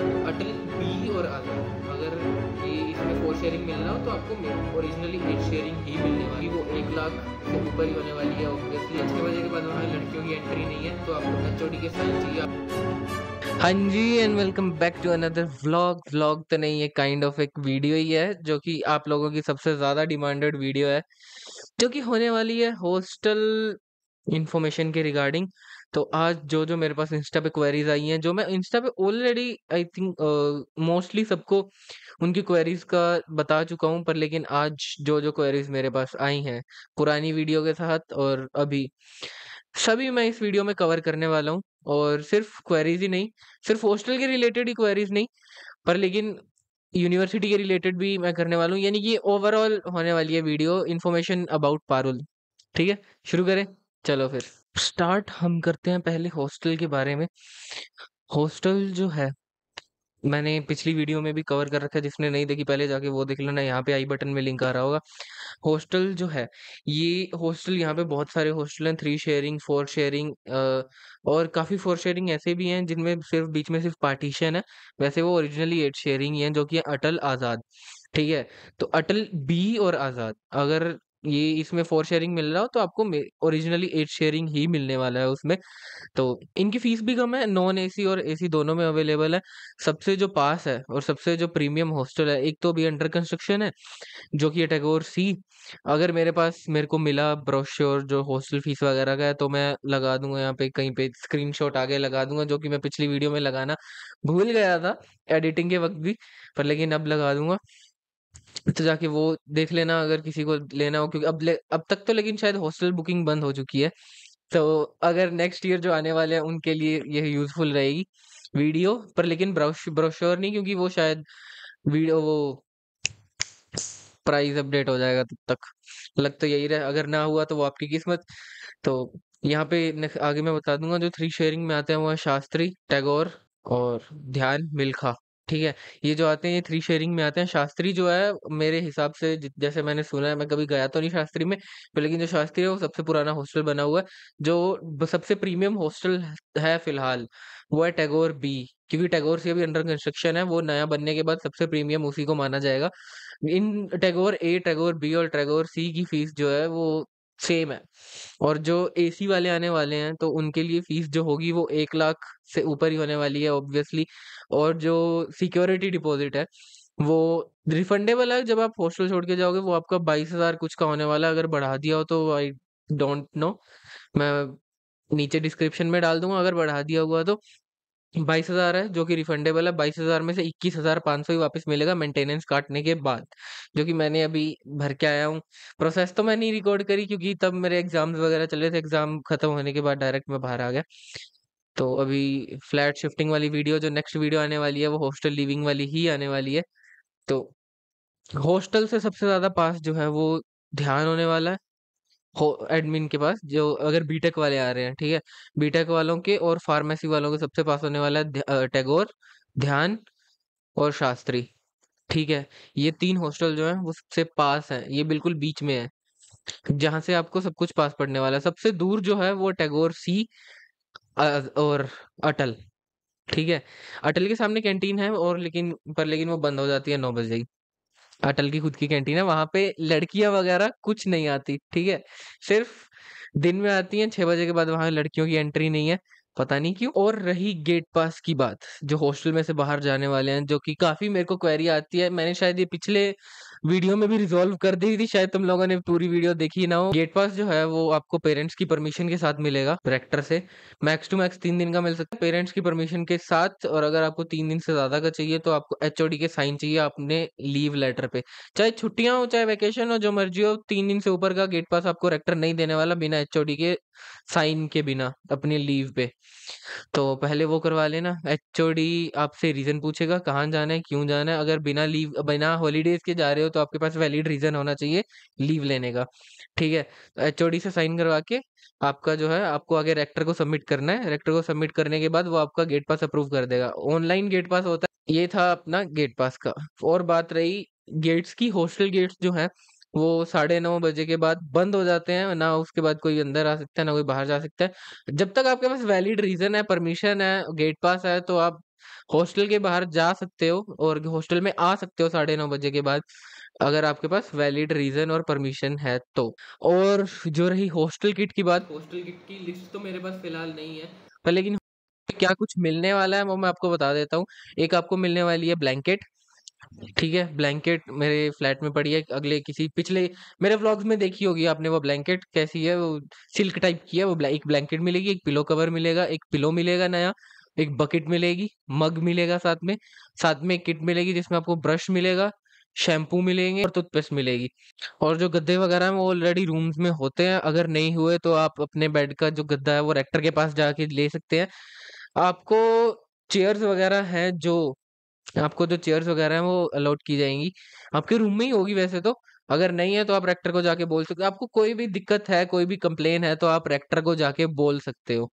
अटल B और other अगर ये इसमें कोर शेयरिंग मिलना हो तो आपको ओरिजिनली एट शेयरिंग ही मिलने वाली वो एक लाख से ऊपर ही होने वाली है ऑब्वियसली अच्छे बजे के बाद वहाँ लड़कियों की एंट्री नहीं है तो आपको एच के साथ चाहिए हाँ जी and welcome back to another vlog vlog तो नहीं है काइंड ऑफ एक वीडियो ही है जो कि आप लोगों की सबसे ज़्यादा डिमांडेड वीडियो है जो कि होने वाली है हॉस्टल इंफॉर्मेशन के रिगार्डिंग तो आज जो जो मेरे पास इंस्टा पे क्वेरीज आई हैं जो मैं इंस्टा पे ऑलरेडी आई थिंक मोस्टली सबको उनकी क्वेरीज का बता चुका हूँ पर लेकिन आज जो जो क्वेरीज मेरे पास आई हैं पुरानी वीडियो के साथ और अभी सभी मैं इस वीडियो में कवर करने वाला हूँ और सिर्फ क्वेरीज ही नहीं सिर्फ हॉस्टल के रिलेटेड ही क्वेरीज नहीं पर लेकिन यूनिवर्सिटी के रिलेटेड भी मैं करने वाला हूँ यानी कि ओवरऑल होने वाली है वीडियो इन्फॉर्मेशन अबाउट पारुल ठीक है शुरू करें चलो फिर स्टार्ट हम करते हैं पहले हॉस्टल के बारे में हॉस्टल जो है मैंने पिछली वीडियो में भी कवर कर रखा है जिसने नहीं देखी पहले जाके वो देख लेना यहाँ पे आई बटन में लिंक आ रहा होगा हॉस्टल जो है ये हॉस्टल यहाँ पे बहुत सारे हॉस्टल हैं थ्री शेयरिंग फोर शेयरिंग और काफ़ी फोर शेयरिंग ऐसे भी हैं जिनमें सिर्फ बीच में सिर्फ पार्टीशन है वैसे वो ओरिजिनली एट शेयरिंग ही हैं जो कि अटल आज़ाद ठीक है तो अटल बी और आज़ाद अगर ये इसमें फोर शेयरिंग मिल रहा हो तो आपको ओरिजिनली एट शेयरिंग ही मिलने वाला है उसमें तो इनकी फीस भी कम है नॉन एसी और एसी दोनों में अवेलेबल है सबसे जो पास है और सबसे जो प्रीमियम हॉस्टल है एक तो भी अंडर कंस्ट्रक्शन है जो कि टैगोर सी अगर मेरे पास मेरे को मिला ब्रोश्योर जो हॉस्टल फीस वगैरह का है तो मैं लगा दूंगा यहाँ पे कहीं पे स्क्रीन आगे लगा दूंगा जो कि मैं पिछली वीडियो में लगाना भूल गया था एडिटिंग के वक्त भी पर लेकिन अब लगा दूंगा तो जाके वो देख लेना अगर किसी को लेना हो क्योंकि अब ले, अब तक तो लेकिन शायद हॉस्टल बुकिंग बंद हो चुकी है तो अगर नेक्स्ट ईयर जो आने वाले हैं उनके लिए यह यूजफुल रहेगी वीडियो पर लेकिन ब्रोशर नहीं क्योंकि वो शायद वीडियो वो प्राइस अपडेट हो जाएगा तब तक लग तो यही रहा अगर ना हुआ तो वो आपकी किस्मत तो यहाँ पे आगे मैं बता दूंगा जो थ्री शेयरिंग में आते हैं वो है शास्त्री टैगोर और ध्यान मिल्खा ठीक है ये जो आते हैं ये थ्री शेयरिंग में आते हैं शास्त्री जो है मेरे हिसाब से जैसे मैंने सुना है मैं कभी गया तो नहीं शास्त्री में पर लेकिन जो शास्त्री है वो सबसे पुराना हॉस्टल बना हुआ है जो सबसे प्रीमियम हॉस्टल है फिलहाल वो है टैगोर बी क्योंकि टैगोर से अभी अंडर कंस्ट्रक्शन है वो नया बनने के बाद सबसे प्रीमियम उसी को माना जाएगा in Tagore A Tagore B और टैगोर सी की फीस जो है वो सेम है और जो एसी वाले आने वाले हैं तो उनके लिए फीस जो होगी वो एक लाख से ऊपर ही होने वाली है ऑब्वियसली और जो सिक्योरिटी डिपॉजिट है वो रिफंडेबल है जब आप हॉस्टल छोड़ के जाओगे वो आपका बाईस हजार कुछ का होने वाला अगर बढ़ा दिया हो तो आई डोंट नो मैं नीचे डिस्क्रिप्शन में डाल दूंगा अगर बढ़ा दिया हुआ तो बाईस हजार है जो कि रिफंडेबल है बाईस हजार में से इक्कीस हजार सौ ही वापस मिलेगा मेंटेनेंस काटने के बाद जो कि मैंने अभी भर के आया हूँ प्रोसेस तो मैं नहीं रिकॉर्ड करी क्योंकि तब मेरे एग्जाम्स वगैरह चल रहे थे एग्जाम खत्म होने के बाद डायरेक्ट मैं बाहर आ गया तो अभी फ्लैट शिफ्टिंग वाली वीडियो जो नेक्स्ट वीडियो आने वाली है वो हॉस्टल लिविंग वाली ही आने वाली है तो हॉस्टल से सबसे ज़्यादा पास जो है वो ध्यान होने वाला है एडमिन के पास जो अगर बीटेक वाले आ रहे हैं ठीक है बीटेक वालों के और फार्मेसी वालों के सबसे पास होने वाला है टैगोर ध्यान और शास्त्री ठीक है ये तीन हॉस्टल जो है वो सबसे पास है ये बिल्कुल बीच में है जहाँ से आपको सब कुछ पास पड़ने वाला है सबसे दूर जो है वो टैगोर सी और अटल ठीक है अटल के सामने कैंटीन है और लेकिन पर लेकिन वो बंद हो जाती है नौ बजे ही अटल की खुद की कैंटीन है वहां पे लड़कियां वगैरह कुछ नहीं आती ठीक है सिर्फ दिन में आती हैं छह बजे के बाद वहां लड़कियों की एंट्री नहीं है पता नहीं क्यों और रही गेट पास की बात जो हॉस्टल में से बाहर जाने वाले हैं जो कि काफी मेरे को क्वेरी आती है मैंने शायद ये पिछले वीडियो में भी रिजोल्व कर दी थी शायद तुम लोगों ने पूरी वीडियो देखी ना हो गेट पास जो है वो आपको पेरेंट्स की परमिशन के साथ मिलेगा रेक्टर से मैक्स टू मैक्स तीन दिन का मिल सकता है पेरेंट्स की परमिशन के साथ और अगर आपको तीन दिन से ज्यादा का चाहिए तो आपको एच के साइन चाहिए अपने लीव लेटर पे चाहे छुट्टियां हो चाहे वैकेशन हो जो मर्जी हो तीन दिन से ऊपर का गेट पास आपको रेक्टर नहीं देने वाला बिना एच के साइन के बिना अपने लीव पे तो पहले वो करवा लेना एच आपसे रीजन पूछेगा कहाँ जाना है क्यों जाना है अगर बिना लीव बिना हॉलीडेज के जा रहे हो हो तो आपके पास वैलिड रीजन होना चाहिए लीव लेने का ठीक है तो एच से साइन करवा के आपका जो है आपको आगे रेक्टर को सबमिट करना है रेक्टर को सबमिट करने के बाद वो आपका गेट पास अप्रूव कर देगा ऑनलाइन गेट पास होता है ये था अपना गेट पास का और बात रही गेट्स की हॉस्टल गेट्स जो है वो साढ़े नौ बजे के बाद बंद हो जाते हैं ना उसके बाद कोई अंदर आ सकता है ना कोई बाहर जा सकता है जब तक आपके पास वैलिड रीजन है परमिशन है गेट पास है तो आप हॉस्टल के बाहर जा सकते हो और हॉस्टल में आ सकते हो साढ़े नौ बजे के बाद अगर आपके पास वैलिड रीज़न और परमिशन है तो और जो रही हॉस्टल किट की बात हॉस्टल किट की लिस्ट तो मेरे पास फिलहाल नहीं है पर लेकिन क्या कुछ मिलने वाला है वो मैं आपको बता देता हूँ एक आपको मिलने वाली है ब्लैंकेट ठीक है ब्लैंकेट मेरे फ्लैट में पड़ी है अगले किसी पिछले मेरे व्लॉग्स में देखी होगी आपने वो ब्लैंकेट कैसी है वो सिल्क टाइप की है वो एक ब्लैंकेट मिलेगी एक पिलो कवर मिलेगा एक पिलो मिलेगा नया एक बकेट मिलेगी मग मिलेगा साथ में साथ में एक किट मिलेगी जिसमें आपको ब्रश मिलेगा शैम्पू मिलेंगे और टूथपेस्ट मिलेगी और जो गद्दे वगैरह हैं वो ऑलरेडी रूम्स में होते हैं अगर नहीं हुए तो आप अपने बेड का जो गद्दा है वो रेक्टर के पास जाके ले सकते हैं आपको चेयर्स वगैरह हैं जो आपको जो चेयर्स वगैरह हैं वो अलॉट की जाएंगी आपके रूम में ही होगी वैसे तो अगर नहीं है तो आप रेक्टर को जाके बोल सकते हो आपको कोई भी दिक्कत है कोई भी कंप्लेन है तो आप रेक्टर को जाके बोल सकते हो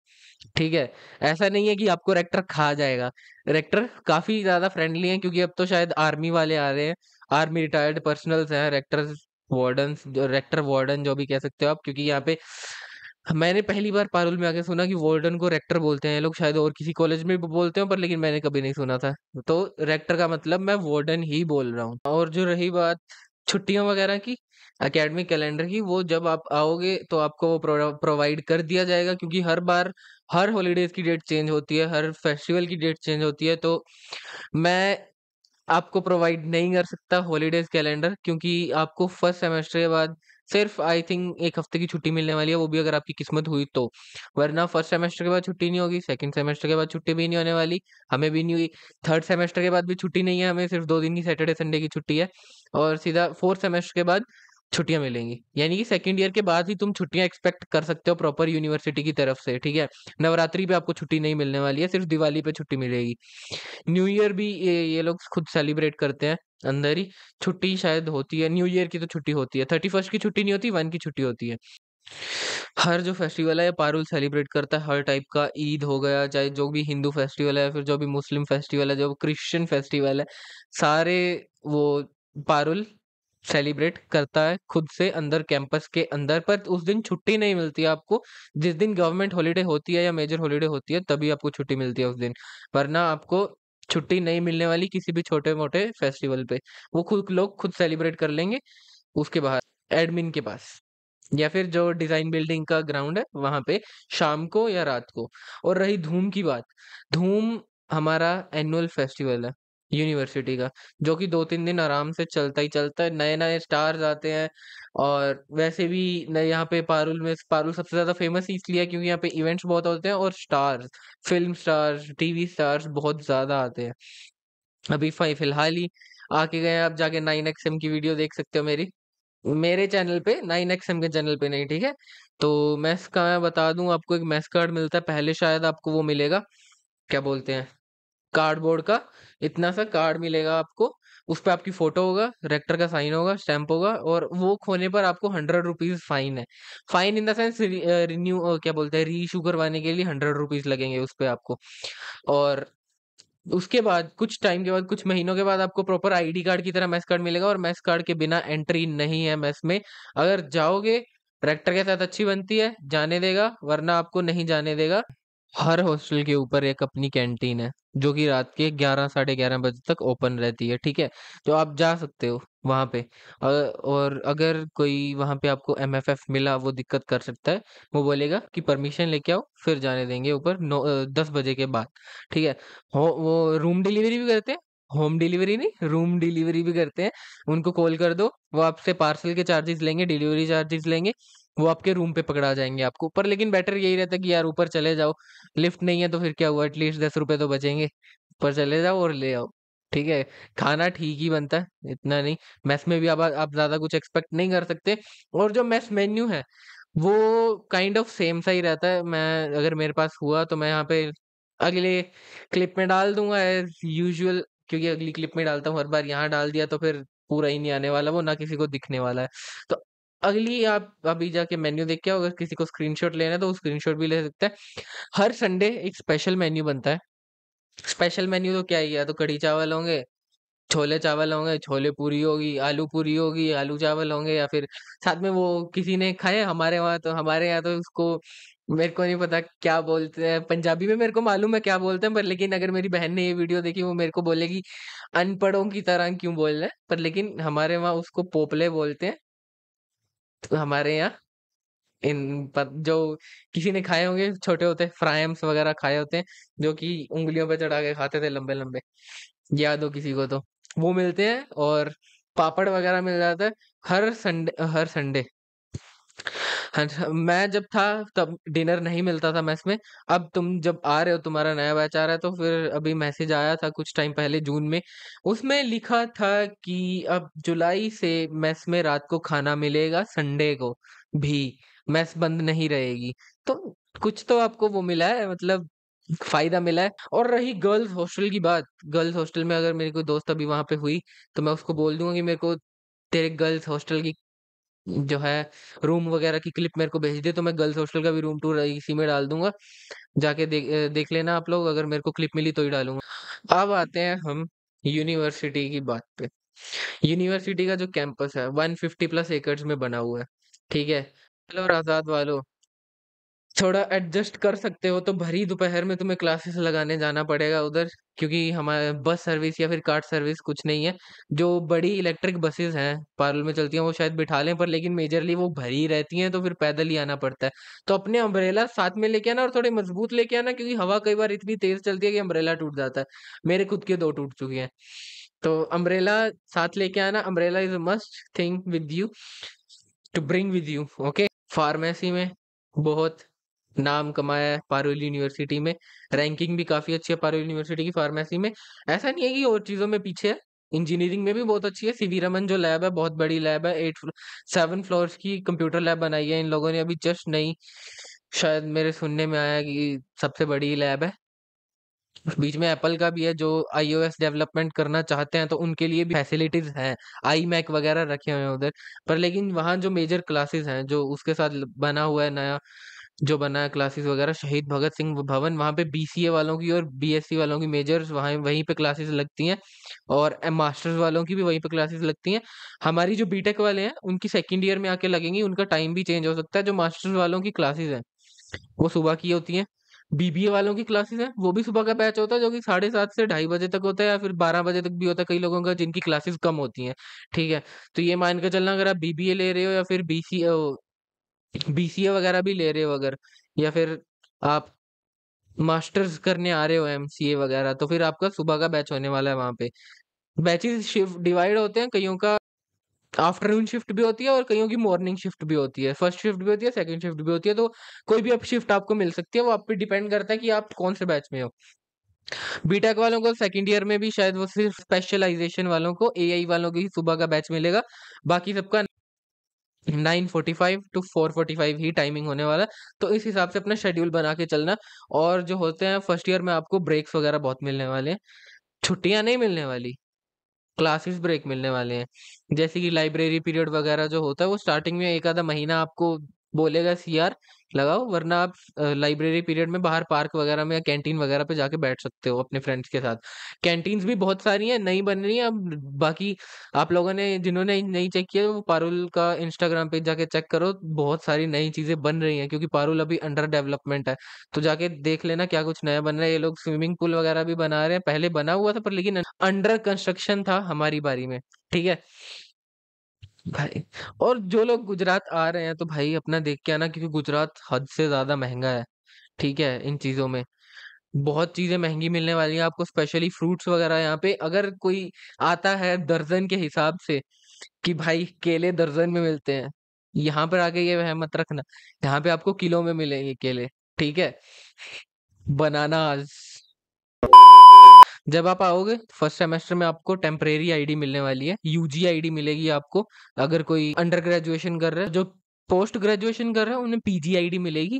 ठीक है ऐसा नहीं है कि आपको रेक्टर खा जाएगा रेक्टर काफी ज्यादा फ्रेंडली है क्योंकि अब तो शायद आर्मी वाले आ रहे हैं आर्मी रिटायर्ड पर्सनल हैं रेक्टर वार्डन रेक्टर वार्डन जो भी कह सकते हो आप क्योंकि यहाँ पे मैंने पहली बार पारुल में आके सुना कि वार्डन को रेक्टर बोलते हैं लोग शायद और किसी कॉलेज में भी बोलते हैं पर लेकिन मैंने कभी नहीं सुना था तो रेक्टर का मतलब मैं वार्डन ही बोल रहा हूँ और जो रही बात छुट्टियों वगैरह की अकेडमिक कैलेंडर की वो जब आप आओगे तो आपको वो प्रोवाइड कर दिया जाएगा क्योंकि हर बार हर हॉलीडेज की डेट चेंज होती है हर फेस्टिवल की डेट चेंज होती है तो मैं आपको प्रोवाइड नहीं कर सकता हॉलीडेज कैलेंडर क्योंकि आपको फर्स्ट सेमेस्टर के बाद सिर्फ आई थिंक एक हफ्ते की छुट्टी मिलने वाली है वो भी अगर आपकी किस्मत हुई तो वरना फर्स्ट सेमेस्टर के बाद छुट्टी नहीं होगी सेकंड सेमेस्टर के बाद छुट्टी भी नहीं होने वाली हमें भी नहीं हुई थर्ड सेमेस्टर के बाद भी छुट्टी नहीं है हमें सिर्फ दो दिन की सैटरडे संडे की छुट्टी है और सीधा फोर्थ सेमेस्टर के बाद छुट्टियाँ मिलेंगी। यानी कि सेकंड ईयर के बाद ही तुम छुट्टियाँ एक्सपेक्ट कर सकते हो प्रॉपर यूनिवर्सिटी की तरफ से, ठीक है? नवरात्रि पे आपको छुट्टी नहीं मिलने वाली है, सिर्फ़ दिवाली पे छुट्टी मिलेगी। न्यू ईयर भी ये ये लोग खुद सेलिब्रेट करते हैं अंदर ही, छुट्टी शायद होती है, न्यू ईयर की तो छुट्टी होती है, थर्टी की छुट्टी नहीं होती, वन की छुट्टी होती है। हर जो फेस्टिवल है पारुल सेलिब्रेट करता है, हर टाइप का ईद हो गया, चाहे जो भी हिंदू फेस्टिवल है, फिर जो भी मुस्लिम फेस्टिवल है, जो क्रिश्चियन फेस्टिवल है, सारे वो पारुल सेलिब्रेट करता है खुद से अंदर कैंपस के अंदर पर उस दिन छुट्टी नहीं मिलती है आपको जिस दिन गवर्नमेंट हॉलीडे होती है या मेजर हॉलीडे होती है तभी आपको छुट्टी मिलती है उस दिन वरना आपको छुट्टी नहीं मिलने वाली किसी भी छोटे मोटे फेस्टिवल पे वो खुद लोग खुद सेलिब्रेट कर लेंगे उसके बाहर एडमिन के पास या फिर जो डिजाइन बिल्डिंग का ग्राउंड है वहां पे शाम को या रात को और रही धूम की बात धूम हमारा एनुअल फेस्टिवल है यूनिवर्सिटी का, जो कि दो तीन दिन आराम से चलता ही चलता है, नए-नए स्टार्स आते हैं और वैसे भी यहाँ पे पारुल में पारुल सबसे ज़्यादा फेमस इसलिए क्योंकि यहाँ पे इवेंट्स बहुत होते हैं और stars, film stars, TV stars बहुत ज़्यादा आते हैं। अभी फाई फ़िलहाल ही आके गए आप जाके एम की वीडियो देख सकते हो मेरी। मेरे चैनल पे एम के चैनल पे नहीं, ठीक है? तो मैस का मैं बता दूँ आपको एक मेस कार्ड मिलता है, पहले शायद आपको वो मिलेगा, क्या बोलते हैं कार्डबोर्ड का इतना सा कार्ड मिलेगा आपको उस पर आपकी फोटो होगा रेक्टर का साइन होगा स्टैंप होगा और वो खोने पर आपको हंड्रेड रुपीज फाइन है fine in the sense renew क्या बोलते हैं रीइशू करवाने के लिए हंड्रेड रुपीज लगेंगे उस पर आपको और उसके बाद कुछ टाइम के बाद कुछ महीनों के बाद आपको प्रॉपर आईडी कार्ड की तरह मैस कार्ड मिलेगा और मैस कार्ड के बिना एंट्री नहीं है मैस में अगर जाओगे ट्रैक्टर के साथ अच्छी बनती है जाने देगा वरना आपको नहीं जाने देगा हर हॉस्टल के ऊपर एक अपनी कैंटीन है जो कि रात के ग्यारह साढ़े ग्यारह बजे तक ओपन रहती है ठीक है तो आप जा सकते हो वहाँ पे और अगर कोई वहाँ पे आपको एफ मिला वो दिक्कत कर सकता है वो बोलेगा कि परमिशन लेके आओ फिर जाने देंगे ऊपर नौ दस बजे के बाद ठीक है हो वो रूम डिलीवरी भी करते हैं होम डिलीवरी नहीं रूम डिलीवरी भी करते हैं उनको कॉल कर दो वो आपसे पार्सल के चार्जेस लेंगे डिलीवरी चार्जेस लेंगे वो आपके रूम पे पकड़ा जाएंगे आपको, पर लेकिन बेटर यही रहता है कि यार ऊपर चले जाओ, लिफ्ट नहीं है तो फिर क्या हुआ एटलीस्ट ₹10 तो बचेंगे, ऊपर चले जाओ और ले आओ। ठीक है? खाना ठीक ही बनता है, इतना नहीं मेस में भी आप आप ज़्यादा कुछ एक्सपेक्ट नहीं कर सकते और जो मेस मेन्यू है, वो काइंड ऑफ सेम सा ही रहता है। मैं अगर मेरे पास हुआ तो मैं यहाँ पे अगले क्लिप में डाल दूंगा एज़ यूजल क्योंकि अगली क्लिप में डालता हूँ हर बार, यहाँ डाल दिया तो फिर पूरा ही नहीं आने वाला वो, ना किसी को दिखने वाला है। तो अगली आप अभी जाके मेन्यू देख के अगर किसी को स्क्रीनशॉट लेना है तो वो स्क्रीनशॉट भी ले सकते हैं हर संडे एक स्पेशल मेन्यू बनता है। स्पेशल मेन्यू तो क्या ही है या तो कढ़ी चावल होंगे, छोले चावल होंगे, छोले पूरी होगी, आलू पूरी होगी, आलू चावल होंगे या फिर साथ में वो किसी ने खाए हमारे वहाँ तो हमारे यहाँ तो उसको मेरे को नहीं पता क्या बोलते हैं, पंजाबी में मेरे को मालूम है क्या बोलते हैं पर लेकिन अगर मेरी बहन ने ये वीडियो देखी वो मेरे को बोलेगी अनपढ़ों की तरह क्यों बोल रहे हैं पर लेकिन हमारे वहाँ उसको पोपले बोलते हैं। हमारे यहाँ इन पर जो किसी ने खाए होंगे छोटे होते फ्राइम्स वगैरह खाए होते हैं जो कि उंगलियों पर चढ़ा के खाते थे लंबे लंबे याद हो किसी को तो वो मिलते हैं और पापड़ वगैरह मिल जाता है हर संडे हर संडे हाँ हाँ, मैं जब था तब डिनर नहीं मिलता था मैस में। अब तुम जब आ रहे हो तुम्हारा नया बैच आ रहा है तो फिर अभी मैसेज आया था कुछ टाइम पहले जून में। उसमें लिखा था कि अब जुलाई से मैस में रात को खाना मिलेगा संडे को भी, मैस बंद नहीं रहेगी। तो कुछ तो आपको वो मिला है मतलब फ़ायदा मिला है और रही गर्ल्स हॉस्टल की बात, गर्ल्स हॉस्टल में अगर मेरी कोई दोस्त अभी वहां पे हुई तो मैं उसको बोल दूंगा कि मेरे को तेरे गर्ल्स हॉस्टल की जो है रूम वगैरह की क्लिप मेरे को भेज दे तो मैं गर्ल्स हॉस्टल का भी रूम टूर इसी में डाल दूंगा जाके देख देख लेना आप लोग अगर मेरे को क्लिप मिली तो ही डालूंगा अब आते हैं हम यूनिवर्सिटी की बात पे यूनिवर्सिटी का जो कैंपस है 150 प्लस एकड़ में बना हुआ है ठीक है मतलब आजाद वालों थोड़ा एडजस्ट कर सकते हो तो भरी दोपहर में तुम्हें क्लासेस लगाने जाना पड़ेगा उधर क्योंकि हमारे बस सर्विस या फिर कार सर्विस कुछ नहीं है जो बड़ी इलेक्ट्रिक बसेस हैं पार्ल में चलती हैं वो शायद बिठा लें पर लेकिन मेजरली वो भरी रहती हैं तो फिर पैदल ही आना पड़ता है तो अपने अम्ब्रेला साथ में लेके आना और थोड़े मजबूत लेके आना क्योंकि हवा कई बार इतनी तेज चलती है कि अम्ब्रेला टूट जाता है मेरे खुद के दो टूट चुके हैं तो अम्ब्रेला साथ लेके आना umbrella is a must thing with you to bring with you okay pharmacy में बहुत नाम कमाया है पारुल यूनिवर्सिटी में रैंकिंग भी काफी अच्छी है पारुल यूनिवर्सिटी की फार्मेसी में ऐसा नहीं है कि और चीजों में पीछे है इंजीनियरिंग में भी बहुत अच्छी है सीवी रमन जो लैब है बहुत बड़ी लैब है एट सेवन फ्लोर की कंप्यूटर लैब बनाई है इन लोगों ने अभी जस्ट नई शायद मेरे सुनने में आया कि सबसे बड़ी लैब है बीच में एप्पल का भी है जो आईओएस डेवलपमेंट करना चाहते हैं तो उनके लिए भी फैसिलिटीज हैं आई मैक वगैरह रखे हुए हैं उधर पर लेकिन वहाँ जो मेजर क्लासेस हैं जो उसके साथ बना हुआ है नया जो बना है क्लासेस वगैरह शहीद भगत सिंह भवन वहाँ पे बीसीए वालों की और बीएससी वालों की मेजर्स वहाँ वहीं पे क्लासेस लगती हैं और मास्टर्स वालों की भी वहीं पे क्लासेस लगती हैं हमारी जो बीटेक वाले हैं उनकी सेकंड ईयर में आके लगेंगी उनका टाइम भी चेंज हो सकता है जो मास्टर्स वालों की क्लासेज हैं वो सुबह की होती हैं बीबीए वालों की क्लासेस हैं वो भी सुबह का बैच होता है जो कि साढ़े सात से ढाई बजे तक होता है या फिर बारह बजे तक भी होता है कई लोगों का जिनकी क्लासेस कम होती हैं ठीक है तो ये मान के चलना अगर आप बीबीए ले रहे हो या फिर सी बीसीए वगैरह भी ले रहे हो अगर या फिर आप मास्टर्स करने आ रहे हो एमसीए वगैरह तो फिर आपका सुबह का बैच होने वाला है वहां पे बैचेस शिफ्ट डिवाइड होते हैं कईयों का आफ्टरनून शिफ्ट भी होती है और कईयों की मॉर्निंग शिफ्ट भी होती है फर्स्ट शिफ्ट भी होती है सेकंड शिफ्ट भी होती है तो कोई भी आप शिफ्ट आपको मिल सकती है वो आप पे डिपेंड करता है कि आप कौन से बैच में हो बीटेक e वालों को सेकंड ईयर में भी शायद वो सिर्फ स्पेशलाइजेशन वालों को एआई वालों की सुबह का बैच मिलेगा बाकी सबका nine forty five to four forty five ही टाइमिंग होने वाला है तो इस हिसाब से अपना शेड्यूल बना के चलना और जो होते हैं फर्स्ट ईयर में आपको ब्रेक्स वगैरह बहुत मिलने वाले हैं छुट्टियाँ नहीं मिलने वाली क्लासेस ब्रेक मिलने वाले हैं जैसे कि लाइब्रेरी पीरियड वगैरह जो होता है वो स्टार्टिंग में एक आधा महीना आपको बोलेगा सी आर लगाओ वरना आप लाइब्रेरी पीरियड में बाहर पार्क वगैरह में या कैंटीन वगैरह पे जाके बैठ सकते हो अपने फ्रेंड्स के साथ कैंटीन भी बहुत सारी हैं नई बन रही हैं अब बाकी आप लोगों ने जिन्होंने नहीं चेक किया वो पारुल का इंस्टाग्राम पेज जाके चेक करो बहुत सारी नई चीज़ें बन रही हैं क्योंकि पारुल अभी अंडर डेवलपमेंट है तो जाके देख लेना क्या कुछ नया बन रहा है ये लोग स्विमिंग पूल वगैरह भी बना रहे हैं पहले बना हुआ था पर लेकिन अंडर कंस्ट्रक्शन था हमारी बारी में ठीक है भाई और जो लोग गुजरात आ रहे हैं तो भाई अपना देख के आना क्योंकि गुजरात हद से ज़्यादा महंगा है, ठीक है? इन चीज़ों में। बहुत चीज़ें महंगी मिलने वाली हैं आपको स्पेशली फ्रूट्स वग़ैरह यहाँ पे अगर कोई आता है दर्जन के हिसाब से कि भाई केले दर्जन में मिलते हैं। यहाँ पर आके ये वह मत रखना, यहाँ पे आपको किलो में मिलेंगे केले, ठीक है? बनाना जब आप आओगे फर्स्ट सेमेस्टर में आपको टेम्परेरी आईडी मिलने वाली है यूजी आईडी मिलेगी आपको अगर कोई अंडर ग्रेजुएशन कर रहा है जो पोस्ट ग्रेजुएशन कर रहे हैं उन्हें पीजी आईडी मिलेगी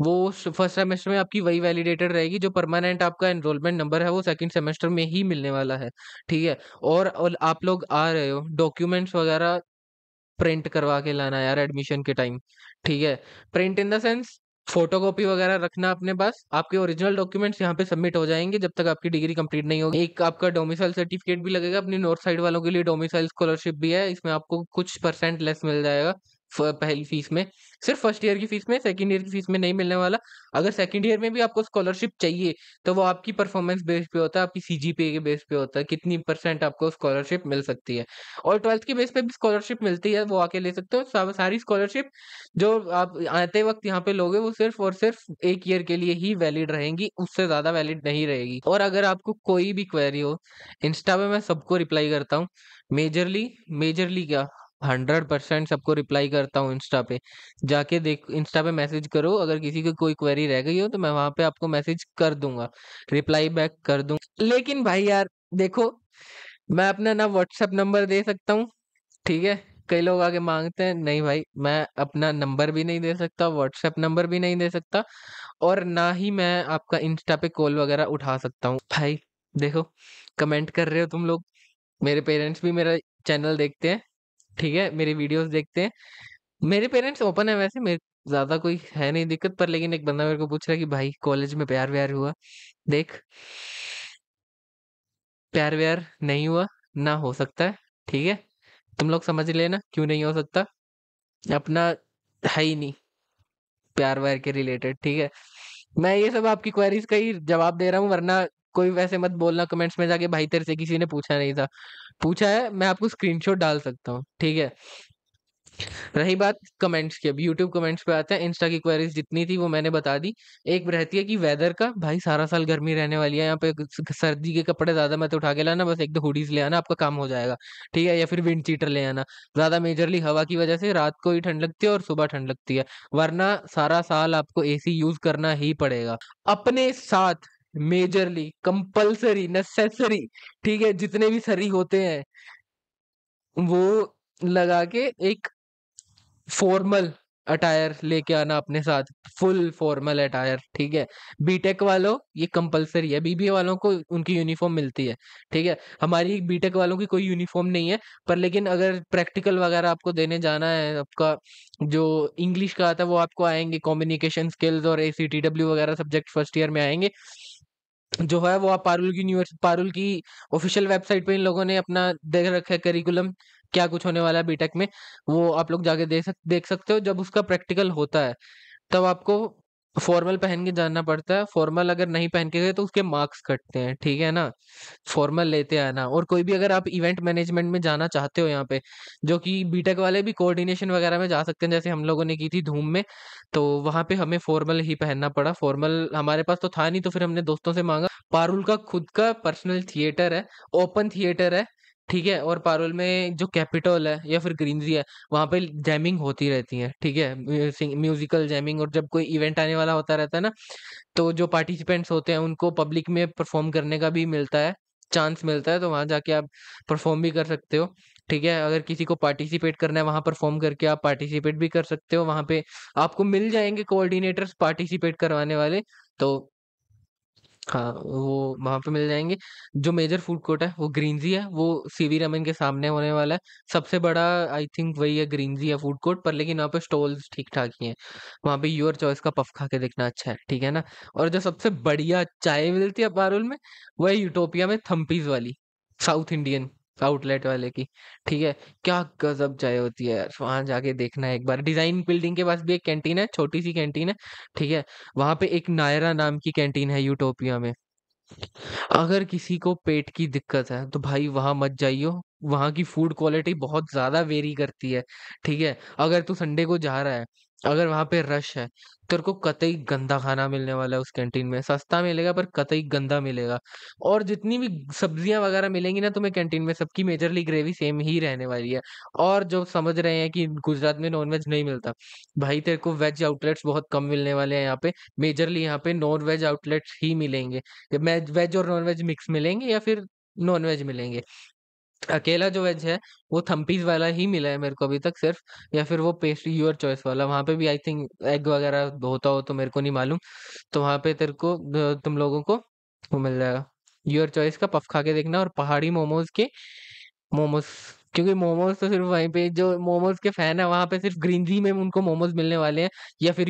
वो फर्स्ट सेमेस्टर में आपकी वही वैलिडेटेड रहेगी जो परमानेंट आपका एनरोलमेंट नंबर है वो सेकंड सेमेस्टर में ही मिलने वाला है ठीक है और, और आप लोग आ रहे हो डॉक्यूमेंट्स वगैरह प्रिंट करवा के लाना यार एडमिशन के टाइम ठीक है print in the sense photocopy वगैरह रखना अपने पास आपके ओरिजिनल डॉक्यूमेंट्स यहाँ पे सबमिट हो जाएंगे जब तक आपकी डिग्री कंप्लीट नहीं होगी एक आपका डोमिसाइल सर्टिफिकेट भी लगेगा अपनी नॉर्थ साइड वालों के लिए डोमिसाइल स्कॉलरशिप भी है इसमें आपको कुछ परसेंट लेस मिल जाएगा पहली फीस में सिर्फ फर्स्ट ईयर की फीस में सेकेंड ईयर की फीस में नहीं मिलने वाला अगर सेकेंड ईयर में भी आपको स्कॉलरशिप चाहिए तो वो आपकी परफॉर्मेंस बेस पे होता है आपकी सी के बेस पे होता है कितनी परसेंट आपको स्कॉलरशिप मिल सकती है और ट्वेल्थ के बेस पे भी स्कॉलरशिप मिलती है वो आके ले सकते हो सारी स्कॉलरशिप जो आप आते वक्त यहाँ पे लोगे वो सिर्फ और सिर्फ एक ईयर के लिए ही वैलिड रहेंगी उससे ज़्यादा वैलिड नहीं रहेगी और अगर आपको कोई भी क्वेरी हो इंस्टा पे मैं सबको रिप्लाई करता हूँ मेजरली मेजरली क्या हंड्रेड परसेंट सबको रिप्लाई करता हूँ इंस्टा पे जाके देख इंस्टा पे मैसेज करो अगर किसी की कोई क्वेरी रह गई हो तो मैं वहां पे आपको मैसेज कर दूंगा रिप्लाई बैक कर दूंगा लेकिन भाई यार देखो मैं अपना ना व्हाट्सएप नंबर दे सकता हूँ ठीक है कई लोग आगे मांगते हैं नहीं भाई मैं अपना नंबर भी नहीं दे सकता व्हाट्सएप नंबर भी नहीं दे सकता और ना ही मैं आपका इंस्टा पे कॉल वगैरह उठा सकता हूँ भाई देखो कमेंट कर रहे हो तुम लोग मेरे पेरेंट्स भी मेरा चैनल देखते हैं ठीक है मेरी वीडियोस देखते हैं मेरे पेरेंट्स ओपन है वैसे मेरे ज्यादा कोई है नहीं दिक्कत पर लेकिन एक बंदा मेरे को पूछ रहा है कि भाई कॉलेज में प्यार व्यार हुआ देख प्यार व्यार नहीं हुआ ना हो सकता है ठीक है तुम लोग समझ लेना क्यों नहीं हो सकता अपना है ही नहीं प्यार व्यार के रिलेटेड ठीक है मैं ये सब आपकी क्वेरीज का ही जवाब दे रहा हूँ वरना कोई वैसे मत बोलना कमेंट्स में जाके भाई तेरे से किसी ने पूछा नहीं था पूछा है मैं आपको स्क्रीनशॉट डाल सकता हूँ ठीक है रही बात कमेंट्स की अब यूट्यूब कमेंट्स पे आते हैं इंस्टा की क्वेरीज जितनी थी वो मैंने बता दी एक रहती है कि वेदर का भाई सारा साल गर्मी रहने वाली है यहाँ पे सर्दी के कपड़े ज्यादा मत उठा के लाना बस एक दो हुडीज ले आना आपका काम हो जाएगा ठीक है या फिर विंड चीटर ले आना ज्यादा मेजरली हवा की वजह से रात को ही ठंड लगती है और सुबह ठंड लगती है वरना सारा साल आपको ए यूज करना ही पड़ेगा अपने साथ मेजरली कंपलसरी नेसेसरी ठीक है जितने भी सरी होते हैं वो लगा के एक फॉर्मल अटायर लेके आना अपने साथ फुल फॉर्मल अटायर ठीक है बीटेक वालों ये कंपलसरी है बीबीए वालों को उनकी यूनिफॉर्म मिलती है ठीक है हमारी बीटेक वालों की कोई यूनिफॉर्म नहीं है पर लेकिन अगर प्रैक्टिकल वगैरह आपको देने जाना है आपका जो इंग्लिश का आता है वो आपको आएंगे कम्युनिकेशन स्किल्स और ए सी टी डब्ल्यू वगैरह सब्जेक्ट फर्स्ट ईयर में आएंगे जो है वो आप पारुल की यूनिवर्सिटी पारुल की ऑफिशियल वेबसाइट पे इन लोगों ने अपना देख रखा है करिकुलम क्या कुछ होने वाला है बीटेक में वो आप लोग जाके देख सक देख सकते हो जब उसका प्रैक्टिकल होता है तब आपको फॉर्मल पहन के जाना पड़ता है फॉर्मल अगर नहीं पहन के गए तो उसके मार्क्स कटते हैं ठीक है ना फॉर्मल लेते आना और कोई भी अगर आप इवेंट मैनेजमेंट में जाना चाहते हो यहाँ पे जो कि बीटेक वाले भी कोऑर्डिनेशन वगैरह में जा सकते हैं जैसे हम लोगों ने की थी धूम में तो वहाँ पे हमें फॉर्मल ही पहनना पड़ा फॉर्मल हमारे पास तो था नहीं तो फिर हमने दोस्तों से मांगा पारुल का खुद का पर्सनल थिएटर है ओपन थिएटर है ठीक है और पारोल में जो कैपिटल है या फिर ग्रीनरी है वहाँ पे जैमिंग होती रहती है ठीक है म्यूजिकल जैमिंग और जब कोई इवेंट आने वाला होता रहता है ना तो जो पार्टिसिपेंट्स होते हैं उनको पब्लिक में परफॉर्म करने का भी मिलता है चांस मिलता है तो वहाँ जाके आप परफॉर्म भी कर सकते हो ठीक है अगर किसी को पार्टिसिपेट करना है वहाँ परफॉर्म करके आप पार्टिसिपेट भी कर सकते हो वहाँ पे आपको मिल जाएंगे कोऑर्डिनेटर्स पार्टिसिपेट करवाने वाले तो हाँ वो वहाँ पे मिल जाएंगे जो मेजर फूड कोर्ट है वो ग्रीनजी है, वो सीवी रमन के सामने होने वाला है। सबसे बड़ा आई थिंक वही है ग्रीनजी या फूड कोर्ट पर लेकिन वहाँ पे स्टॉल्स ठीक-ठाक ही हैं। वहाँ पे योर चॉइस का पफ खा के देखना अच्छा है, ठीक है ना? और जो सबसे बढ़िया चाय मिलती है बारुल में, वो है यूटोपिया में थम्पीज़ वाली, साउथ इंडियन। आउटलेट वाले की ठीक है क्या गजब जाए होती है यार वहां जाके देखना है एक बार डिजाइन बिल्डिंग के पास भी एक कैंटीन है छोटी सी कैंटीन है ठीक है वहां पे एक नायरा नाम की कैंटीन है यूटोपिया में अगर किसी को पेट की दिक्कत है तो भाई वहां मत जाइयो वहां की फूड क्वालिटी बहुत ज्यादा वेरी करती है ठीक है अगर तू संडे को जा रहा है अगर वहाँ पे रश है तेरे को कतई गंदा खाना मिलने वाला है उस कैंटीन में सस्ता मिलेगा पर कतई गंदा मिलेगा और जितनी भी सब्जियां वगैरह मिलेंगी ना तुम्हें कैंटीन में सबकी मेजरली ग्रेवी सेम ही रहने वाली है और जो समझ रहे हैं कि गुजरात में नॉन वेज नहीं मिलता भाई तेरे को वेज आउटलेट्स बहुत कम मिलने वाले हैं यहाँ पे मेजरली यहाँ पे नॉन वेज आउटलेट्स ही मिलेंगे वेज और नॉन वेज मिक्स मिलेंगे या फिर नॉन वेज मिलेंगे अकेला जो वेज है वो थम्पीज वाला ही मिला है मेरे को अभी तक सिर्फ या फिर वो पेस्ट्री योर चॉइस वाला वहाँ पे भी आई थिंक एग वगैरह होता हो तो मेरे को नहीं मालूम तो वहाँ पे तेरे को तुम लोगों को वो मिल जाएगा योर चॉइस का पफ खा के देखना और पहाड़ी मोमोज के मोमोज क्योंकि मोमोज तो सिर्फ वहीं पे जो मोमोज के फैन है वहाँ पे सिर्फ ग्रीनजी में उनको मोमोज मिलने वाले हैं या फिर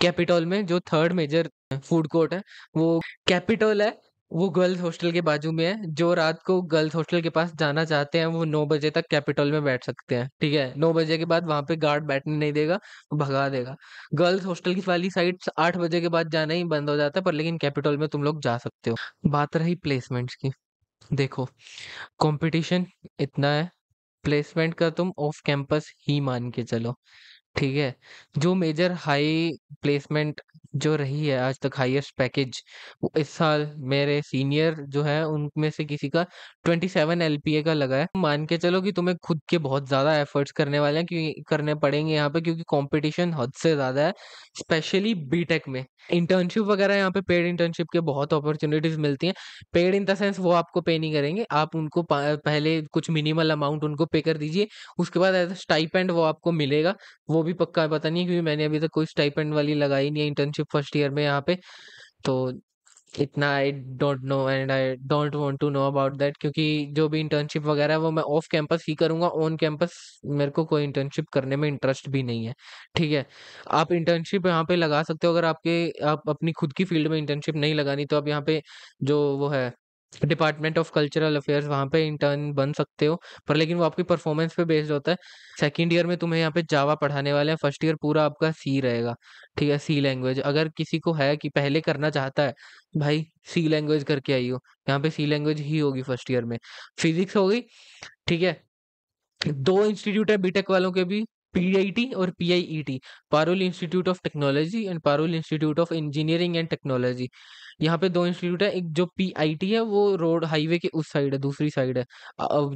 कैपिटल में जो थर्ड मेजर फूड कोर्ट है वो कैपिटल है वो गर्ल्स हॉस्टल के बाजू में है जो रात को गर्ल्स हॉस्टल के पास जाना चाहते हैं वो नौ बजे तक कैपिटल में बैठ सकते हैं ठीक है नौ बजे के बाद वहां पे गार्ड बैठने नहीं देगा भगा देगा गर्ल्स हॉस्टल की वाली साइड आठ बजे के बाद जाना ही बंद हो जाता है पर लेकिन कैपिटल में तुम लोग जा सकते हो बात रही प्लेसमेंट्स की देखो कंपटीशन इतना है प्लेसमेंट का तुम ऑफ कैंपस ही मान के चलो ठीक है जो मेजर हाई प्लेसमेंट जो रही है आज तक हाईएस्ट पैकेज वो इस साल मेरे सीनियर जो है उनमें से किसी का 27 एलपीए का लगा है मान के चलो कि तुम्हें खुद के बहुत ज़्यादा एफर्ट्स करने वाले हैं क्योंकि करने पड़ेंगे यहाँ पे क्योंकि कंपटीशन हद से ज़्यादा है स्पेशली बीटेक में इंटर्नशिप वगैरह यहाँ पे पेड इंटर्नशिप के बहुत अपॉर्चुनिटीज मिलती हैं पेड इन द सेंस वो आपको पे नहीं करेंगे आप उनको पहले कुछ मिनिमल अमाउंट उनको पे कर दीजिए उसके बाद एज स्टाइपेंड वो आपको मिलेगा वो भी पक्का पता नहीं क्योंकि मैंने अभी तक कोई स्टाइपेंड वाली लगाई नहीं है इंटर्नशिप फर्स्ट ईयर में यहाँ पे तो इतना I don't know and I don't want to know about that क्योंकि जो भी इंटर्नशिप वगैरह है वो मैं ऑफ कैंपस ही करूँगा ऑन कैंपस मेरे को कोई इंटर्नशिप करने में इंटरेस्ट भी नहीं है ठीक है आप इंटर्नशिप यहाँ पे लगा सकते हो अगर आपके आप अपनी खुद की फील्ड में इंटर्नशिप नहीं लगानी तो आप यहाँ पे जो वो है डिपार्टमेंट ऑफ कल्चरल अफेयर्स वहाँ पे इंटर्न बन सकते हो पर लेकिन वो आपकी परफॉर्मेंस पे बेस्ड होता है सेकेंड ईयर में तुम्हें यहाँ पे जावा पढ़ाने वाले हैं फर्स्ट ईयर पूरा आपका सी रहेगा ठीक है सी लैंग्वेज अगर किसी को है कि पहले करना चाहता है भाई सी लैंग्वेज करके आई हो यहाँ पे सी लैंग्वेज ही होगी फर्स्ट ईयर में फिजिक्स होगी ठीक है दो इंस्टीट्यूट है बीटेक वालों के भी पी और P Parul Institute of Technology and Parul Institute of engineering and Technology यहाँ पे दो इंस्टीट्यूट है एक जो पीआईटी है वो रोड हाईवे के उस साइड है दूसरी साइड है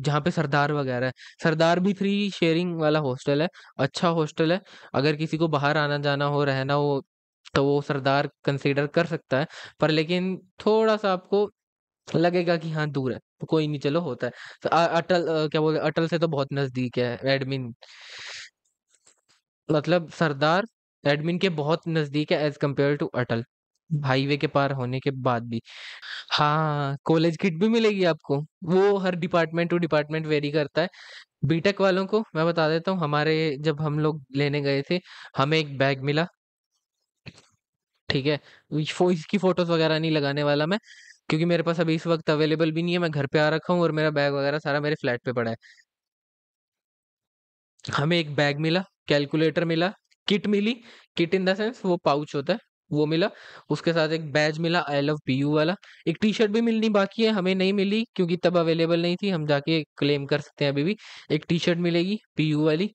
जहाँ पे सरदार वगैरह है सरदार भी थ्री शेयरिंग वाला हॉस्टल है अच्छा हॉस्टल है अगर किसी को बाहर आना जाना हो रहना हो तो वो सरदार कंसिडर कर सकता है पर लेकिन थोड़ा सा आपको लगेगा कि हाँ दूर है तो कोई नहीं चलो होता है तो आ, अटल आ, क्या बोलते अटल से तो बहुत नजदीक है एडमिन मतलब सरदार एडमिन के बहुत नजदीक है as compare to Atal highway के पार होने के बाद भी हाँ कॉलेज किट भी मिलेगी आपको वो हर डिपार्टमेंट टू डिपार्टमेंट वेरी करता है बीटेक वालों को मैं बता देता हूँ हमारे जब हम लोग लेने गए थे हमें एक बैग मिला ठीक है फो, इसकी फोटोज वगैरह नहीं लगाने वाला मैं क्योंकि मेरे पास अभी इस वक्त अवेलेबल भी नहीं है मैं घर पे आ रखा हूँ और मेरा बैग वगैरह सारा मेरे फ्लैट पे पड़ा है हमें एक बैग मिला कैलकुलेटर मिला किट मिली किट इन द सेंस वो पाउच होता है वो मिला उसके साथ एक बैज मिला आई लव पी यू वाला एक टी शर्ट भी मिलनी बाकी है हमें नहीं मिली क्योंकि तब अवेलेबल नहीं थी हम जाके क्लेम कर सकते हैं अभी भी एक टी शर्ट मिलेगी पी यू वाली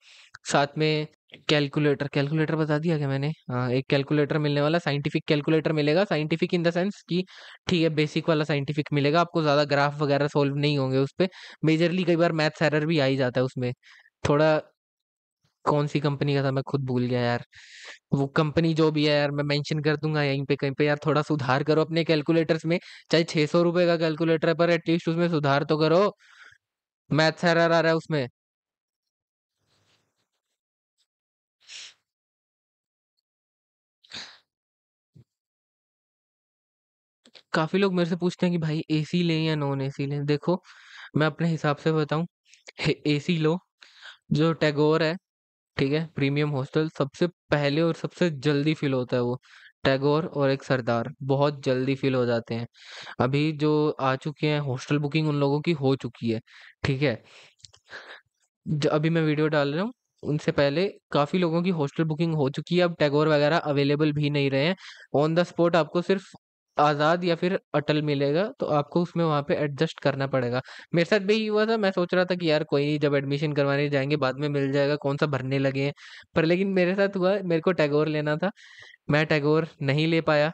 साथ में कैलकुलेटर कैलकुलेटर बता दिया क्या मैंने हाँ एक कैलकुलेटर मिलने वाला साइंटिफिक कैलकुलेटर मिलेगा साइंटिफिक इन द सेंस कि ठीक है बेसिक वाला साइंटिफिक मिलेगा आपको ज़्यादा ग्राफ वगैरह सॉल्व नहीं होंगे उस पर मेजरली कई बार मैथ्स एरर भी आ ही जाता है उसमें थोड़ा कौन सी कंपनी का था मैं खुद भूल गया यार वो कंपनी जो भी है यार मैं मेंशन कर दूंगा यहीं पे कहीं पे यार थोड़ा सुधार करो अपने कैलकुलेटर्स में चाहे छह सौ रुपए का कैलकुलेटर है पर एटलीस्ट उसमें सुधार तो करो मैथ्स एरर आ रहा है उसमें काफी लोग मेरे से पूछते हैं कि भाई एसी लें या नॉन एसी लें देखो मैं अपने हिसाब से बताऊं एसी लो जो टैगोर है ठीक है प्रीमियम हॉस्टल सबसे पहले और सबसे जल्दी फील होता है वो टैगोर और एक सरदार बहुत जल्दी फील हो जाते हैं अभी जो आ चुके हैं हॉस्टल बुकिंग उन लोगों की हो चुकी है ठीक है जो अभी मैं वीडियो डाल रहा हूँ उनसे पहले काफ़ी लोगों की हॉस्टल बुकिंग हो चुकी है अब टैगोर वगैरह अवेलेबल भी नहीं रहे हैं ऑन द स्पॉट आपको सिर्फ आज़ाद या फिर अटल मिलेगा, तो आपको उसमें वहाँ पे एडजस्ट करना पड़ेगा। मेरे साथ भी यही हुआ था, मैं सोच रहा था कि यार कोई नहीं जब एडमिशन करवाने जाएंगे बाद में मिल जाएगा, कौन सा भरने लगे हैं। पर लेकिन मेरे साथ हुआ मेरे को टैगोर लेना था, मैं टैगोर नहीं ले पाया।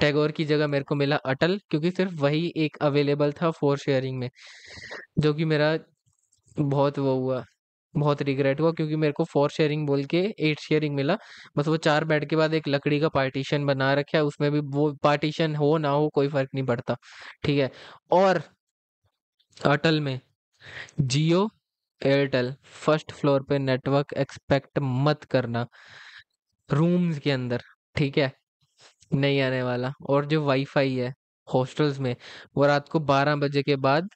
टैगोर की जगह मेरे को मिला अटल क्योंकि सिर्फ़ वही एक अवेलेबल था फ़ोर शेयरिंग में, जो कि मेरा बहुत वो हुआ। बहुत रिग्रेट हुआ क्योंकि मेरे को फोर शेयरिंग बोल के एट शेयरिंग मिला बस वो चार बेड के बाद एक लकड़ी का पार्टीशन बना रखा है उसमें भी वो पार्टीशन हो ना हो कोई फर्क नहीं पड़ता ठीक है और अटल में जियो एयरटेल फर्स्ट फ्लोर पे नेटवर्क एक्सपेक्ट मत करना रूम्स के अंदर ठीक है नहीं आने वाला और जो वाईफाई है हॉस्टल्स में वो रात को 12 बजे के बाद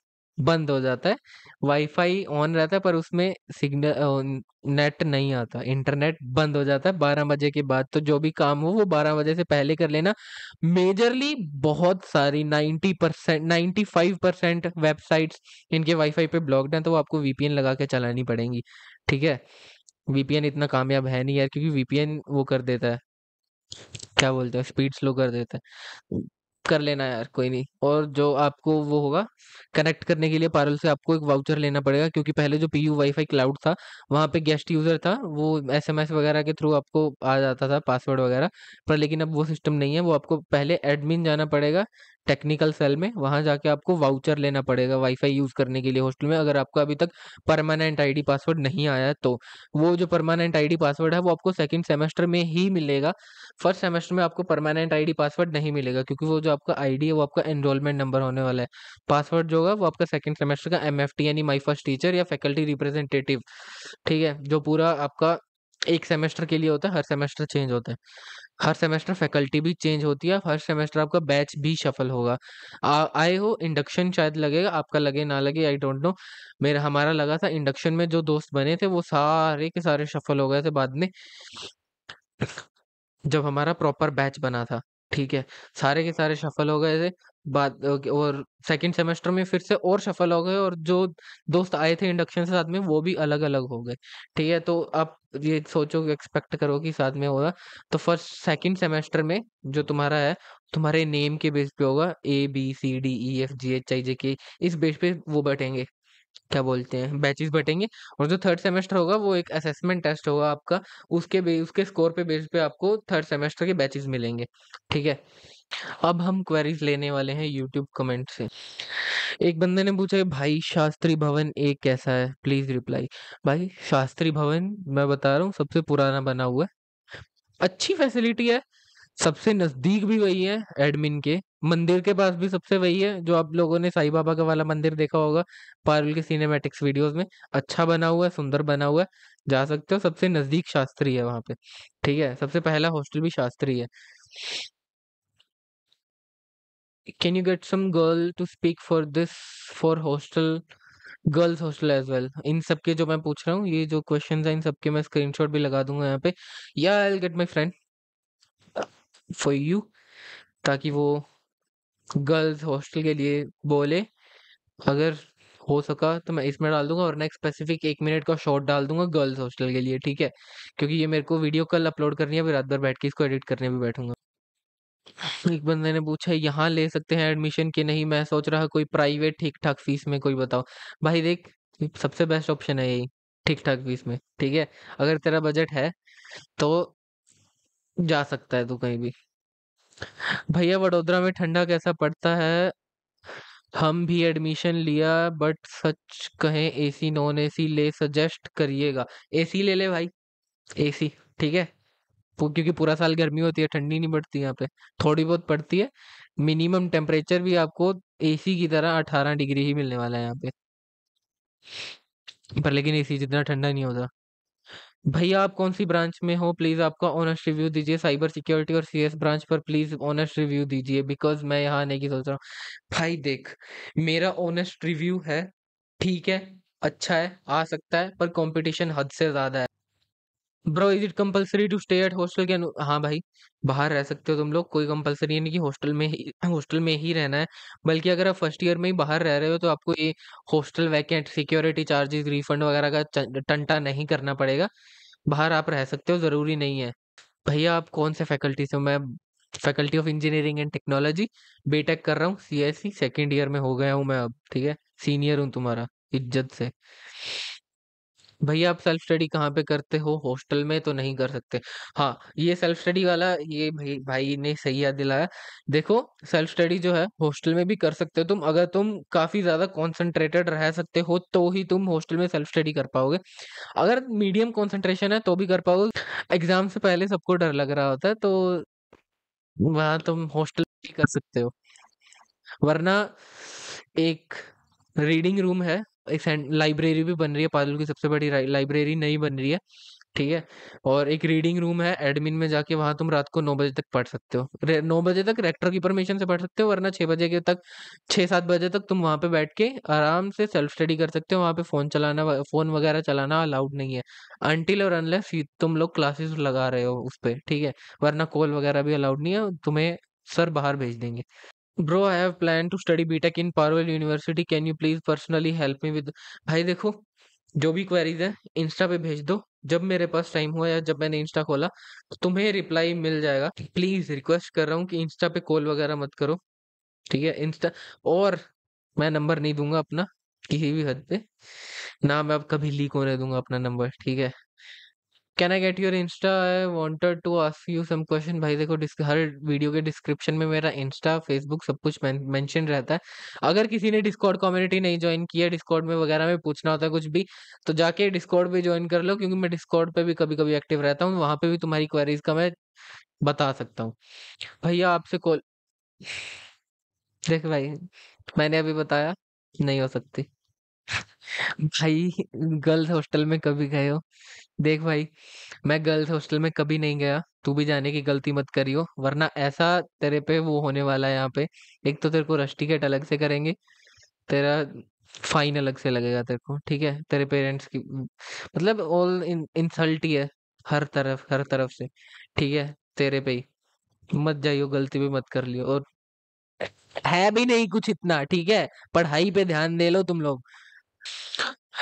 बंद हो जाता है वाईफाई ऑन रहता है पर उसमें सिग्नल नेट नहीं आता इंटरनेट बंद हो जाता है बारह बजे के बाद तो जो भी काम हो वो बारह बजे से पहले कर लेना मेजरली बहुत सारी ninety percent ninety five percent websites इनके वाईफाई पे ब्लॉक्ड हैं तो वो आपको वीपीएन लगा के चलानी पड़ेंगी ठीक है वीपीएन इतना कामयाब है नहीं यार क्योंकि वीपीएन वो कर देता है क्या बोलते हैं स्पीड स्लो कर देता है कर लेना यार कोई नहीं और जो आपको वो होगा कनेक्ट करने के लिए पारल से आपको एक वाउचर लेना पड़ेगा क्योंकि पहले जो पी वाई फाई क्लाउड था वहाँ पे गेस्ट यूज़र था वो एस वगैरह के थ्रू आपको आ जाता था पासवर्ड वगैरह पर लेकिन अब वो सिस्टम नहीं है वो आपको पहले एडमिन जाना पड़ेगा टेक्निकल सेल में वहां जाके आपको वाउचर लेना पड़ेगा वाईफाई यूज करने के लिए हॉस्टल में अगर आपका अभी तक परमानेंट आईडी पासवर्ड नहीं आया तो वो जो परमानेंट आईडी पासवर्ड है वो आपको सेकंड सेमेस्टर में ही मिलेगा फर्स्ट सेमेस्टर में आपको परमानेंट आईडी पासवर्ड नहीं मिलेगा क्योंकि वो जो आपका आईडी है वो आपका एनरोलमेंट नंबर होने वाला है पासवर्ड जो होगा वो आपका सेकंड सेमेस्टर का एम यानी माई फर्स्ट टीचर या फैकल्टी रिप्रेजेंटेटिव ठीक है जो पूरा आपका एक सेमेस्टर के लिए होता है हर सेमेस्टर चेंज होता है हर सेमेस्टर फैकल्टी भी चेंज होती है हर सेमेस्टर आपका बैच भी शफल होगा आए हो इंडक्शन शायद लगेगा आपका लगे ना लगे आई डोंट नो मेरा हमारा लगा था इंडक्शन में जो दोस्त बने थे वो सारे के सारे शफल हो गए थे बाद में जब हमारा प्रॉपर बैच बना था ठीक है सारे के सारे शफल हो गए थे बाद और सेकंड सेमेस्टर में फिर से और सफल हो गए और जो दोस्त आए थे इंडक्शन के साथ में वो भी अलग अलग हो गए ठीक है तो आप ये सोचो एक्सपेक्ट करो कि साथ में होगा तो फर्स्ट सेकंड सेमेस्टर में जो तुम्हारा है तुम्हारे नेम के बेस पे होगा A B C D E F G H I J K इस बेस पे वो बैठेंगे क्या बोलते हैं बैचेस बटेंगे और जो थर्ड सेमेस्टर होगा वो एक असेसमेंट टेस्ट होगा आपका उसके उसके स्कोर पे बेस पे आपको थर्ड सेमेस्टर के बैचेस मिलेंगे ठीक है अब हम क्वेरीज लेने वाले हैं यूट्यूब कमेंट से एक बंदे ने पूछा भाई शास्त्री भवन एक कैसा है प्लीज रिप्लाई भाई शास्त्री भवन मैं बता रहा हूँ सबसे पुराना बना हुआ है अच्छी फैसिलिटी है सबसे नजदीक भी वही है एडमिन के मंदिर के पास भी सबसे वही है जो आप लोगों ने साई बाबा का वाला मंदिर देखा होगा पारुल के सिनेमेटिक्स वीडियोस में अच्छा बना हुआ है सुंदर बना हुआ है जा सकते हो सबसे नजदीक शास्त्री है वहां पे ठीक है सबसे पहला हॉस्टल भी शास्त्री है can you get some girl to speak for this for hostel girls hostel as well इन सब के जो मैं पूछ रहा हूँ ये जो क्वेश्चन है इन सब के मैं शॉट भी लगा दूंगा यहाँ पे या I get my friend for you ताकि वो गर्ल्स हॉस्टल के लिए बोले अगर हो सका तो मैं इसमें डाल दूंगा और नेक्स्ट स्पेसिफिक एक मिनट का शॉर्ट डाल दूंगा गर्ल्स हॉस्टल के लिए ठीक है क्योंकि ये मेरे को वीडियो कल अपलोड करनी है फिर रात भर बैठ के इसको एडिट करने भी बैठूंगा एक बंदे ने पूछा यहाँ ले सकते हैं एडमिशन कि नहीं मैं सोच रहा कोई प्राइवेट ठीक ठाक फीस में कोई बताओ भाई देख सबसे बेस्ट ऑप्शन है यही ठीक ठाक फीस में ठीक है अगर तेरा बजट है तो जा सकता है तू कहीं भी भैया वडोदरा में ठंडा कैसा पड़ता है हम भी एडमिशन लिया बट सच कहें एसी नॉन एसी ले सजेस्ट करिएगा एसी ले ले भाई एसी ठीक है क्योंकि पूरा साल गर्मी होती है ठंडी नहीं पड़ती यहाँ पे थोड़ी बहुत पड़ती है मिनिमम टेम्परेचर भी आपको एसी की तरह अठारह डिग्री ही मिलने वाला है यहाँ पे पर लेकिन एसी जितना ठंडा नहीं होता भैया आप कौन सी ब्रांच में हो प्लीज़ आपका ऑनेस्ट रिव्यू दीजिए साइबर सिक्योरिटी और सीएस ब्रांच पर प्लीज़ ऑनेस्ट रिव्यू दीजिए बिकॉज मैं यहाँ आने की सोच रहा हूँ भाई देख मेरा ऑनेस्ट रिव्यू है ठीक है अच्छा है आ सकता है पर कंपटीशन हद से ज़्यादा है bro is it compulsory to stay at hostel के अनु- हाँ भाई बाहर रह सकते हो तुम लोग कोई कंपलसरी नहीं कि हॉस्टल में ही हॉस्टल में ही रहना है बल्कि अगर आप फर्स्ट ईयर में ही बाहर रह रहे हो तो आपको ये hostel vacant security charges refund वगैरह का टंटा नहीं करना पड़ेगा बाहर आप रह सकते हो जरूरी नहीं है भैया आप कौन से फैकल्टी से हो? मैं faculty of engineering and technology B Tech कर रहा हूँ C S C second year में हो गया हूँ मैं अब ठीक है सीनियर हूँ तुम्हारा इज्जत से भैया आप सेल्फ स्टडी कहाँ पे करते हो? हॉस्टल में तो नहीं कर सकते। हाँ, ये सेल्फ स्टडी वाला ये भाई, भाई ने सही याद दिलाया। देखो सेल्फ स्टडी जो है हॉस्टल में भी कर सकते हो तुम अगर तुम काफ़ी ज़्यादा कॉन्सेंट्रेटेड रह सकते हो तो ही तुम हॉस्टल में सेल्फ स्टडी कर पाओगे। अगर मीडियम कॉन्सेंट्रेशन है तो भी कर पाओगे। एग्ज़ाम से पहले सबको डर लग रहा होता है तो वहां तुम हॉस्टल भी कर सकते हो। वरना एक रीडिंग रूम है एक लाइब्रेरी भी बन रही है पालू की सबसे बड़ी लाइब्रेरी नई बन रही है ठीक है और एक रीडिंग रूम है एडमिन में जाके वहां तुम रात को नौ बजे तक पढ़ सकते हो नौ बजे तक रेक्टर की परमिशन से पढ़ सकते हो वरना छह बजे के तक छह सात बजे तक तुम वहां पे बैठ के आराम से सेल्फ स्टडी कर सकते हो वहाँ पे फ़ोन चलाना फ़ोन वगैरह चलाना अलाउड नहीं है अनटिल और अनलेस तुम लोग क्लासेस लगा रहे हो उस पर ठीक है वरना कॉल वगैरह भी अलाउड नहीं है तुम्हें सर बाहर भेज देंगे bro I have plan to study B Tech in Parul university can you please personally help me with भाई देखो जो भी क्वेरीज है इंस्टा पे भेज दो जब मेरे पास टाइम हुआ या जब मैंने इंस्टा खोला तो तुम्हें रिप्लाई मिल जाएगा प्लीज रिक्वेस्ट कर रहा हूँ कि इंस्टा पे कॉल वगैरह मत करो ठीक है इंस्टा और मैं नंबर नहीं दूंगा अपना किसी भी हद पे ना मैं अब कभी लीक होने दूंगा अपना नंबर ठीक है can I get your insta I wanted to ask you some question भाई देखो हर वीडियो के डिस्क्रिप्शन में मेरा इंस्टा फेसबुक सब कुछ मैंशन रहता है अगर किसी ने डिस्कॉर्ड कम्युनिटी नहीं ज्वाइन किया डिस्कॉर्ड में वगैरह में पूछना होता है कुछ भी तो जाके डिस्कॉर्ड पर ज्वाइन कर लो क्योंकि मैं डिस्कॉर्ड पर भी कभी कभी एक्टिव रहता हूँ वहाँ पर भी तुम्हारी क्वेरीज का मैं बता सकता हूँ भैया आपसे कॉल देख भाई मैंने अभी बताया नहीं हो सकती भाई गर्ल्स हॉस्टल में कभी गए हो देख भाई मैं गर्ल्स हॉस्टल में कभी नहीं गया तू भी जाने की गलती मत करियो वरना ऐसा तेरे पे वो होने वाला है यहाँ पे एक तो तेरे को रस्टिकेट अलग से करेंगे तेरा फाइन अलग से लगेगा तेरे को ठीक है तेरे पेरेंट्स की मतलब ऑल इंसल्ट ही है हर तरफ हर तरफ से ठीक है तेरे पे ही मत जाइयो गलती भी मत कर लियो और है भी नहीं कुछ इतना ठीक है पढ़ाई पे ध्यान दे लो तुम लोग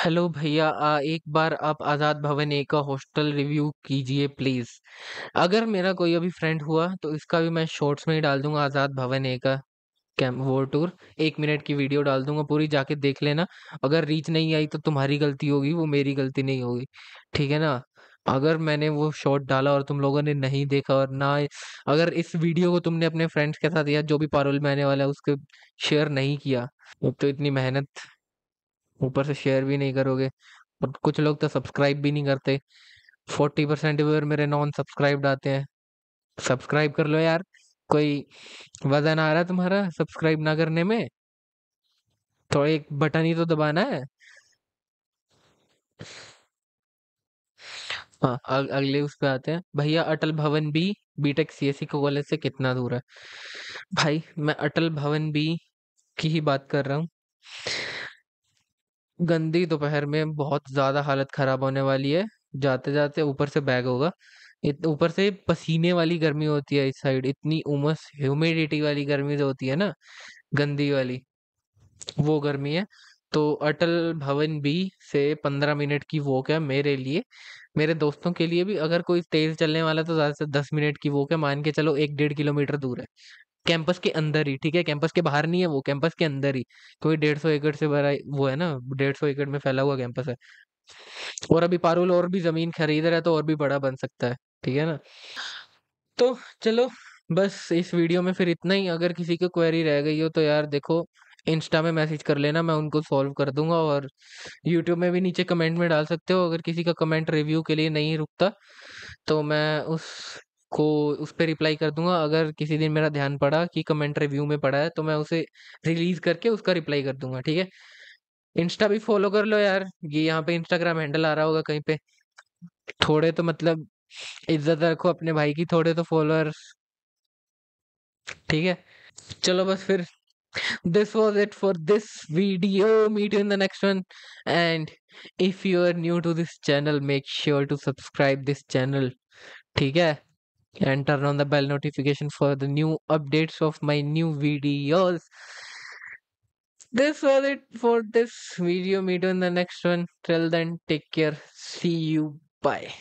हेलो भैया एक बार आप आज़ाद भवन ए का हॉस्टल रिव्यू कीजिए प्लीज़ अगर मेरा कोई अभी फ्रेंड हुआ तो इसका भी मैं शॉर्ट्स में ही डाल दूंगा आज़ाद भवन ए का कैम वो टूर एक मिनट की वीडियो डाल दूंगा पूरी जाके देख लेना अगर रीच नहीं आई तो तुम्हारी गलती होगी वो मेरी गलती नहीं होगी ठीक है ना अगर मैंने वो शॉट डाला और तुम लोगों ने नहीं देखा और ना अगर इस वीडियो को तुमने अपने फ्रेंड्स के साथ या जो भी पारोल में आने वाला है उसके शेयर नहीं किया तो इतनी मेहनत ऊपर से शेयर भी नहीं करोगे और कुछ लोग तो सब्सक्राइब भी नहीं करते फोर्टी परसेंट मेरे नॉन सब्सक्राइब्ड आते हैं सब्सक्राइब कर लो यार कोई वजन आ रहा है तुम्हारा सब्सक्राइब ना करने में तो एक बटन ही तो दबाना है हाँ अगले उस पे आते हैं भैया Atal Bhavan B B Tech CSC को कॉलेज से कितना दूर है भाई मैं अटल भवन बी की ही बात कर रहा हूँ गंदी दोपहर में बहुत ज़्यादा हालत ख़राब होने वाली है। जाते-जाते ऊपर से बैग होगा। ऊपर से पसीने वाली गर्मी होती है इस साइड, इतनी उमस ह्यूमिडिटी वाली गर्मी जो होती है ना, गंदी वाली, वो गर्मी है। तो अटल भवन बी से पंद्रह मिनट की वॉक है मेरे लिए। मेरे दोस्तों के लिए भी अगर कोई तेज़ चलने वाला तो ज़्यादा से दस मिनट की वॉक है, मान के चलो एक डेढ़ किलोमीटर दूर है। कैंपस के अंदर ही ठीक है कैंपस के बाहर नहीं है वो कैंपस के अंदर ही कोई डेढ़ सौ एकड़ से भरा वो है ना डेढ़ सौ एकड़ में फैला हुआ कैंपस है और अभी पारुल और भी जमीन खरीद रहा है तो और भी बड़ा बन सकता है ठीक है ना तो चलो बस इस वीडियो में फिर इतना ही अगर किसी को क्वेरी रह गई हो तो यार देखो इंस्टा में मैसेज कर लेना मैं उनको सॉल्व कर दूंगा और यूट्यूब में भी नीचे कमेंट में डाल सकते हो अगर किसी का कमेंट रिव्यू के लिए नहीं रुकता तो मैं उस को उस पर रिप्लाई कर दूंगा अगर किसी दिन मेरा ध्यान पड़ा कि कमेंट रिव्यू में पड़ा है तो मैं उसे रिलीज करके उसका रिप्लाई कर दूंगा ठीक है इंस्टा भी फॉलो कर लो यार ये यहाँ पे इंस्टाग्राम हैंडल आ रहा होगा कहीं पे थोड़े तो मतलब इज्जत रखो अपने भाई की थोड़े तो फॉलोअर्स ठीक है चलो बस फिर this was it for this video meet in the next one and if you are new to this channel make sure to subscribe this channel ठीक है and turn on the bell notification for the new updates of my new videos this was it for this video meet you in the next one till then take care see you bye